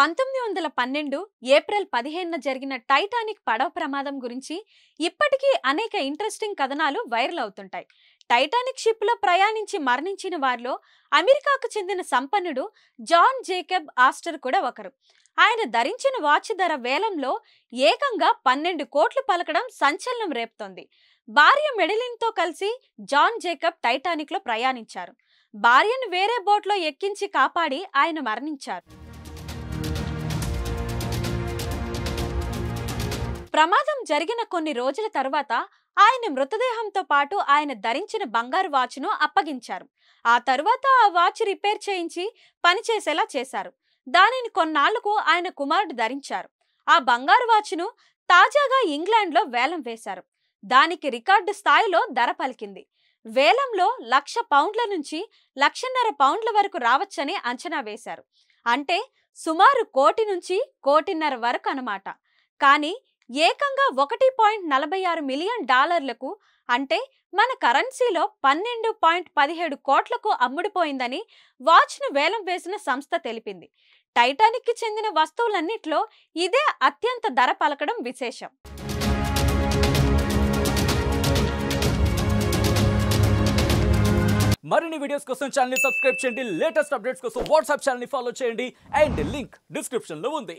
పంతొమ్మిది వందల పన్నెండు ఏప్రిల్ పదిహేనున జరిగిన టైటానిక్ పడవ ప్రమాదం గురించి ఇప్పటికీ అనేక ఇంట్రెస్టింగ్ కథనాలు వైరల్ అవుతుంటాయి టైటానిక్ షిప్లో ప్రయాణించి మరణించిన వారిలో అమెరికాకు చెందిన సంపన్నుడు జాన్ జేకబ్ ఆస్టర్ కూడా ఒకరు ఆయన ధరించిన వాచ్ ధర వేలంలో ఏకంగా పన్నెండు కోట్లు పలకడం సంచలనం రేపుతోంది భార్య మెడలిన్తో కలిసి జాన్ జేకబ్ టైటానిక్లో ప్రయాణించారు భార్యను వేరే బోట్లో ఎక్కించి కాపాడి ఆయన మరణించారు ప్రమాదం జరిగిన కొన్ని రోజుల తర్వాత ఆయన మృతదేహంతో పాటు ఆయన ధరించిన బంగారు వాచ్ను అప్పగించారు ఆ తర్వాత ఆ వాచ్ రిపేర్ చేయించి పనిచేసేలా చేశారు దానిని కొన్నాళ్లకు ఆయన కుమారుడు ధరించారు ఆ బంగారు వాచ్ను తాజాగా ఇంగ్లాండ్లో వేలం వేశారు దానికి రికార్డు స్థాయిలో ధర పలికింది వేలంలో లక్ష పౌండ్ల నుంచి లక్షన్నర పౌండ్ల వరకు రావచ్చని అంచనా వేశారు అంటే సుమారు కోటి నుంచి కోటిన్నర వరకు అన్నమాట కానీ ఏకంగా ఒకటి పాయింట్ నలభై ఆరు మిలియన్ డాలర్లకు అంటే మన కరెన్సీలో పన్నెండు పాయింట్ పదిహేడు కోట్లకు అమ్ముడిపోయిందని వాచ్ను వేలం వేసిన సంస్థ తెలిపింది టైటానిక్కి చెందిన వస్తువులన్నిట్లో ఇదే అత్యంత ధర పలకడం విశేషం మరిన్ని వీడియోస్ కోసం ఛానల్ సబ్స్క్రైబ్ చేయండి లేటెస్ట్ అప్డేట్స్ కోసం వాట్సాప్ ఛానల్ ఫాలో చేయండి అండ్ లింక్ డిస్క్రిప్షన్లో ఉంది